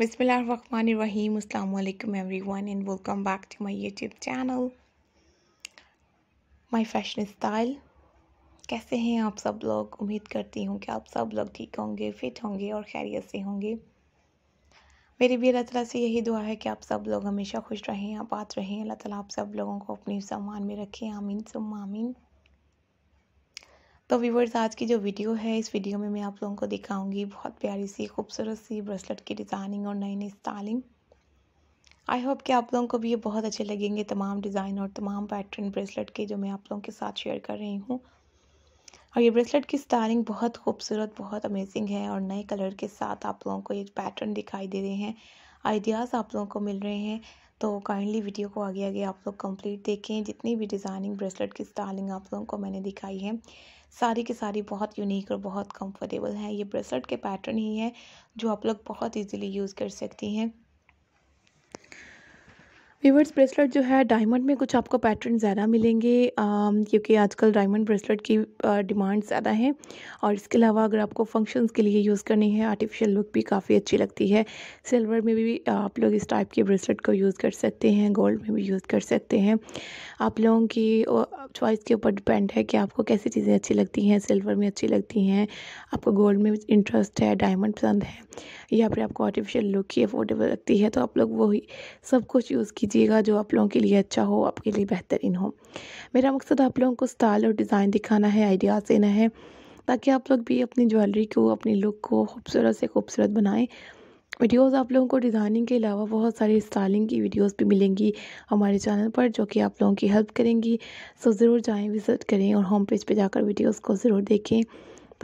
Bismillahirrahmanirrahim. Assalamu alaikum everyone and welcome back to my YouTube channel My fashion style कैसे हैं आप सब लोग उम्मीद करती हूँ कि आप सब लोग ठीक होंगे फिट होंगे और खैरियत से होंगे मेरी भी अल्लाह तला से यही दुआ है कि आप सब लोग हमेशा खुश रहें आबाद रहें अल्लाह तला आप सब लोगों को अपने सामान में रखें आमीन सुम आमीन तो व्यूवर्स आज की जो वीडियो है इस वीडियो में मैं आप लोगों को दिखाऊंगी बहुत प्यारी सी खूबसूरत सी ब्रेसलेट की डिज़ाइनिंग और नई नई स्टाइलिंग आई होप कि आप लोगों को भी ये बहुत अच्छे लगेंगे तमाम डिज़ाइन और तमाम पैटर्न ब्रेसलेट के जो मैं आप लोगों के साथ शेयर कर रही हूँ और ये ब्रेसलेट की स्टाइलिंग बहुत खूबसूरत बहुत अमेजिंग है और नए कलर के साथ आप लोगों को ये पैटर्न दिखाई दे रहे हैं आइडियाज़ आप लोगों को मिल रहे हैं तो काइंडली वीडियो को आगे आगे आप लोग कंप्लीट देखें जितनी भी डिज़ाइनिंग ब्रेसलेट की स्टाइलिंग आप लोगों को मैंने दिखाई है सारी की सारी बहुत यूनिक और बहुत कंफर्टेबल है ये ब्रेसलेट के पैटर्न ही है जो आप लोग बहुत इजीली यूज़ कर सकती हैं वीवर्स ब्रेसलेट जो है डायमंड में कुछ आपको पैटर्न ज़्यादा मिलेंगे आ, क्योंकि आजकल डायमंड ब्रेसलेट की डिमांड ज़्यादा है और इसके अलावा अगर आपको फंक्शंस के लिए यूज़ करनी है आर्टिफिशियल लुक भी काफ़ी अच्छी लगती है सिल्वर में भी आप लोग इस टाइप के ब्रेसलेट को यूज़ कर सकते हैं गोल्ड में भी यूज़ कर सकते हैं आप लोगों की चॉइस के ऊपर डिपेंड है कि आपको कैसी चीज़ें अच्छी लगती हैं सिल्वर में अच्छी लगती हैं आपको गोल्ड में इंटरेस्ट है डायमंड पसंद है या फिर आपको आर्टिफिशियल लुक ही अफोर्डेबल लगती है तो आप लोग वही सब कुछ यूज़ की कीजिएगा जो आप लोगों के लिए अच्छा हो आपके लिए बेहतरीन हो मेरा मकसद आप लोगों को स्टाइल और डिज़ाइन दिखाना है आइडियाज़ देना है ताकि आप लोग भी अपनी ज्वेलरी को अपनी लुक को खूबसूरत से खूबसूरत बनाएं वीडियोस आप लोगों को डिज़ाइनिंग के अलावा बहुत सारी स्टाइलिंग की वीडियोस भी मिलेंगी हमारे चैनल पर जो कि आप लोगों की हेल्प करेंगी सो ज़रूर जाएं विज़िट करें और होम पेज पे जाकर वीडियोस को ज़रूर देखें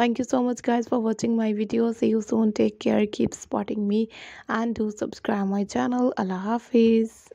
thank you so much guys for watching my videos you soon take care keep supporting me and do subscribe my channel अल्लाह हाफिज़